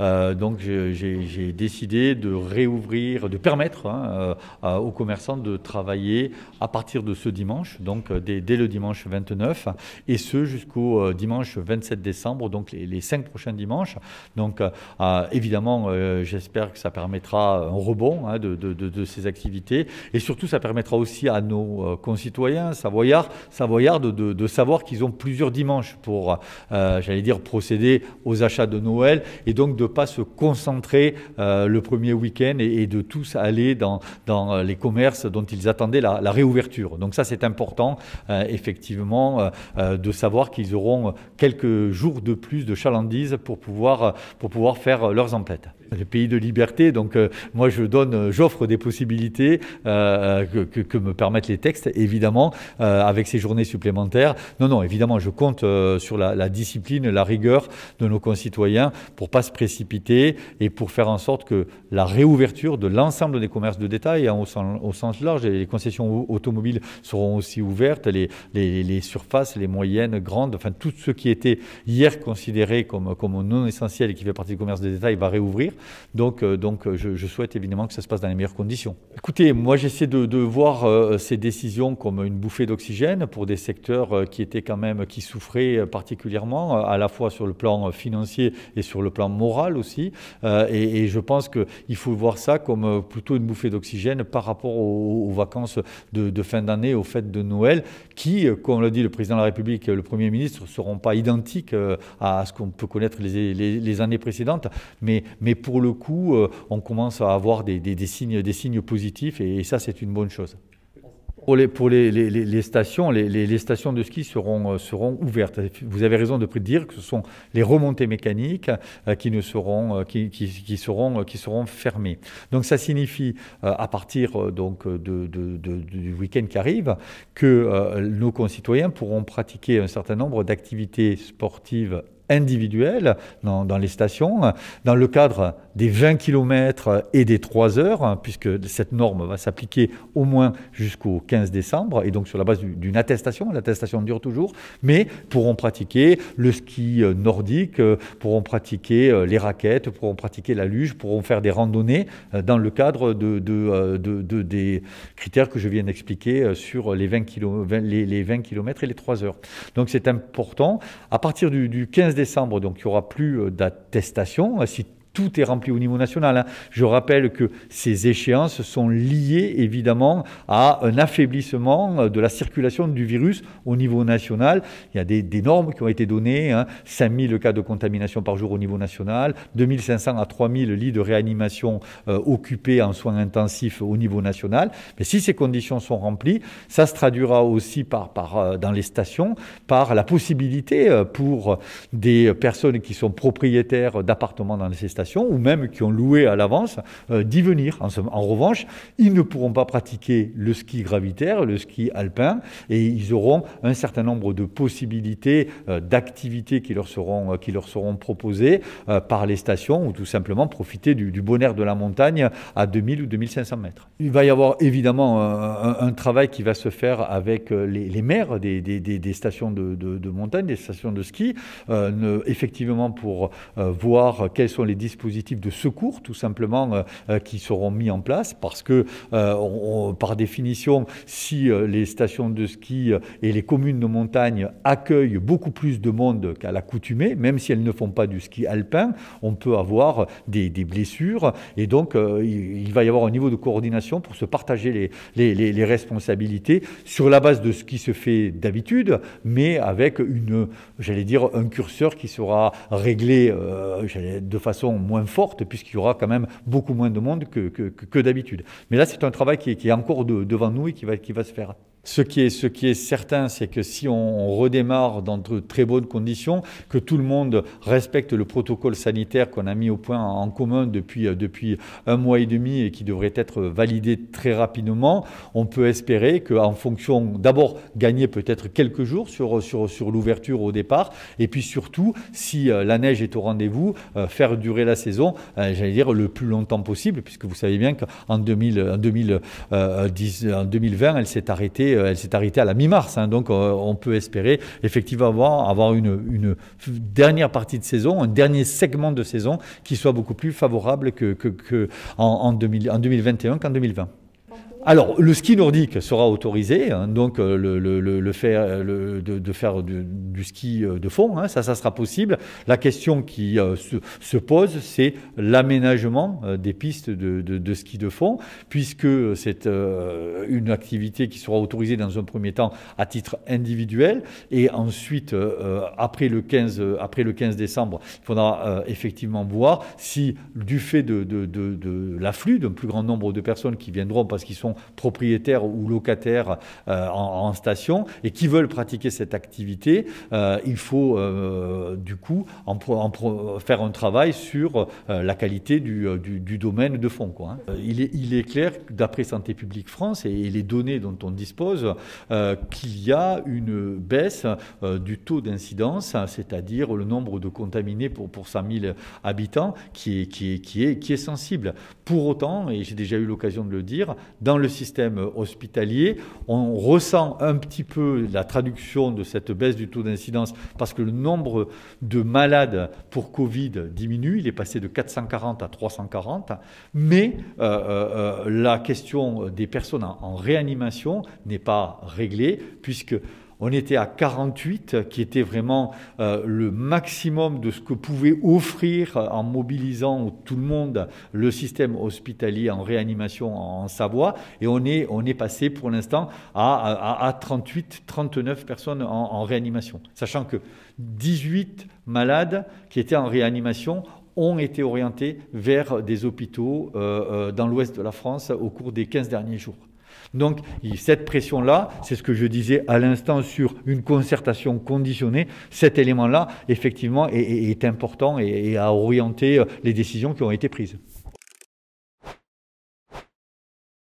Euh, donc j'ai décidé de réouvrir, de permettre hein, euh, aux commerçants de travailler à partir de ce dimanche, donc euh, dès, le dimanche 29, et ce jusqu'au dimanche 27 décembre, donc les, les cinq prochains dimanches. Donc évidemment, j'espère que ça permettra un rebond hein, de, de, ces activités, et surtout ça permettra aussi à nos concitoyens savoyards, savoyards de, savoir qu'ils ont plusieurs dimanches pour, j'allais dire, procéder aux achats de Noël, et donc de pas se concentrer euh, le premier week-end et, de tous aller dans, euh, les commerces dont ils attendaient la, réouverture. Donc ça, c'est important, euh, effectivement, de savoir qu'ils auront quelques jours de plus de chalandise pour pouvoir, pour pouvoir faire leurs emplettes. Le pays de liberté. Donc euh, moi, je donne, euh, j'offre des possibilités euh, que, me permettent les textes, évidemment, avec ces journées supplémentaires. Non, non, évidemment, je compte sur la, discipline, la rigueur de nos concitoyens pour pas se précipiter et pour faire en sorte que la réouverture de l'ensemble des commerces de détail, hein, au, sens, large, les concessions automobiles seront aussi ouvertes, les, surfaces, les moyennes, grandes, enfin tout ce qui était hier considéré comme, comme non essentiel et qui fait partie du commerce de détail va réouvrir. Donc, euh, donc euh, je, souhaite évidemment que ça se passe dans les meilleures conditions. Écoutez, moi j'essaie de, voir euh, ces décisions comme une bouffée d'oxygène pour des secteurs qui étaient quand même, qui souffraient particulièrement, à la fois sur le plan financier et sur le plan moral aussi. et, je pense qu'il faut voir ça comme plutôt une bouffée d'oxygène par rapport aux, vacances de, fin d'année, aux fêtes de Noël, qui, comme l'a dit le président de la République et le Premier ministre, ne seront pas identiques à ce qu'on peut connaître les, années précédentes, mais, mais pour le coup, euh, on commence à avoir des, signes, des signes positifs et, ça, c'est une bonne chose. Pour les, pour les, stations, les, stations de ski seront, euh, seront ouvertes. Vous avez raison de dire que ce sont les remontées mécaniques euh, qui, ne seront, qui, seront, qui seront fermées. Donc ça signifie, à partir donc, de, du week-end qui arrive, que nos concitoyens pourront pratiquer un certain nombre d'activités sportives individuelles dans, les stations, dans le cadre des 20 km et des 3 heures, hein, puisque cette norme va s'appliquer au moins jusqu'au 15 décembre, et donc sur la base d'une attestation, l'attestation dure toujours, mais pourront pratiquer le ski euh, nordique, euh, pourront pratiquer euh, les raquettes, pourront pratiquer la luge, pourront faire des randonnées dans le cadre de, des critères que je viens d'expliquer sur les 20, km, les, 20 km et les 3 heures. Donc c'est important. À partir du, du 15 décembre, donc il n'y aura plus euh, d'attestation. Euh, si tout est rempli au niveau national. Hein. Je rappelle que ces échéances sont liées évidemment à un affaiblissement de la circulation du virus au niveau national. Il y a des, normes qui ont été données, hein. 5000 cas de contamination par jour au niveau national, 2500 à 3000 lits de réanimation euh, occupés en soins intensifs au niveau national. Mais si ces conditions sont remplies, ça se traduira aussi par, euh, dans les stations par la possibilité euh, pour des personnes qui sont propriétaires d'appartements dans ces stations ou même qui ont loué à l'avance euh, d'y venir. En, revanche, ils ne pourront pas pratiquer le ski gravitaire, le ski alpin, et ils auront un certain nombre de possibilités euh, d'activités qui leur seront, euh, qui leur seront proposées par les stations ou tout simplement profiter du, du bon air de la montagne à 2000 ou 2500 mètres. Il va y avoir évidemment un, travail qui va se faire avec les, maires des, stations de, de, montagne, des stations de ski, effectivement pour voir quelles sont les dispositions positifs de secours, tout simplement, euh, euh, qui seront mis en place, parce que, euh, par définition, si les stations de ski et les communes de montagne accueillent beaucoup plus de monde qu'à l'accoutumée, même si elles ne font pas du ski alpin, on peut avoir des, des blessures. Et donc, il, va y avoir un niveau de coordination pour se partager les, les, les, responsabilités sur la base de ce qui se fait d'habitude, mais avec une, j'allais dire, un curseur qui sera réglé de façon moins forte, puisqu'il y aura quand même beaucoup moins de monde que, d'habitude. Mais là, c'est un travail qui, est encore devant nous et qui va se faire. Ce qui est, certain, c'est que si on, redémarre dans de très bonnes conditions, que tout le monde respecte le protocole sanitaire qu'on a mis au point en commun depuis, euh, un mois et demi et qui devrait être validé très rapidement, on peut espérer qu'en fonction, d'abord, gagner peut-être quelques jours sur, l'ouverture au départ, et puis surtout, si euh, la neige est au rendez-vous, euh, faire durer la saison, j'allais dire, le plus longtemps possible, puisque vous savez bien qu'en 2020, elle s'est arrêtée euh, elle s'est arrêtée à la mi-mars. Hein, donc euh, on peut espérer effectivement avoir, avoir une, dernière partie de saison, un dernier segment de saison qui soit beaucoup plus favorable que, en, en 2021 qu'en 2020. Alors, le ski nordique sera autorisé, hein, donc euh, le, le, faire, euh, de, faire du, ski euh, de fond, hein, ça, ça sera possible. La question qui se, pose, c'est l'aménagement des pistes de, ski de fond, puisque c'est une activité qui sera autorisée dans un premier temps à titre individuel, et ensuite, après, le 15, après le 15 décembre, il faudra effectivement voir si, du fait de, de l'afflux d'un plus grand nombre de personnes qui viendront parce qu'ils sont propriétaires ou locataires euh, en, station et qui veulent pratiquer cette activité, euh, il faut euh, du coup faire un travail sur la qualité du, domaine de fond. Hein. il, est, clair, d'après Santé publique France et, les données dont on dispose, qu'il y a une baisse du taux d'incidence, c'est-à-dire le nombre de contaminés pour, pour 100 habitants qui qui est sensible. Pour autant, et j'ai déjà eu l'occasion de le dire, dans le système hospitalier. On ressent un petit peu la traduction de cette baisse du taux d'incidence parce que le nombre de malades pour Covid diminue. Il est passé de 440 à 340. Mais euh, euh, euh, la question des personnes en, en réanimation n'est pas réglée puisque on était à 48, qui était vraiment euh, le maximum de ce que pouvait offrir euh, en mobilisant tout le monde le système hospitalier en réanimation en Savoie. Et on est, passé pour l'instant à, 38, 39 personnes en, réanimation, sachant que 18 malades qui étaient en réanimation ont été orientés vers des hôpitaux euh, dans l'ouest de la France au cours des 15 derniers jours. Donc cette pression-là, c'est ce que je disais à l'instant sur une concertation conditionnée, cet élément-là, effectivement, est, important et, a orienté euh, les décisions qui ont été prises.